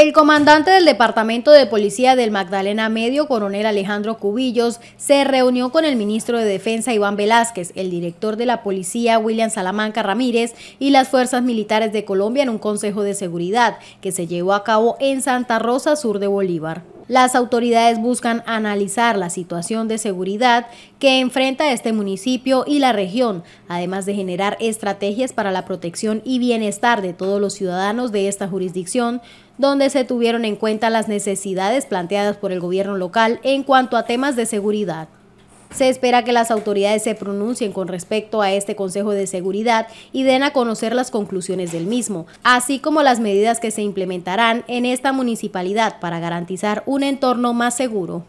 El comandante del Departamento de Policía del Magdalena Medio, coronel Alejandro Cubillos, se reunió con el ministro de Defensa Iván Velázquez, el director de la Policía William Salamanca Ramírez y las Fuerzas Militares de Colombia en un Consejo de Seguridad que se llevó a cabo en Santa Rosa, sur de Bolívar. Las autoridades buscan analizar la situación de seguridad que enfrenta este municipio y la región, además de generar estrategias para la protección y bienestar de todos los ciudadanos de esta jurisdicción, donde se tuvieron en cuenta las necesidades planteadas por el gobierno local en cuanto a temas de seguridad. Se espera que las autoridades se pronuncien con respecto a este Consejo de Seguridad y den a conocer las conclusiones del mismo, así como las medidas que se implementarán en esta municipalidad para garantizar un entorno más seguro.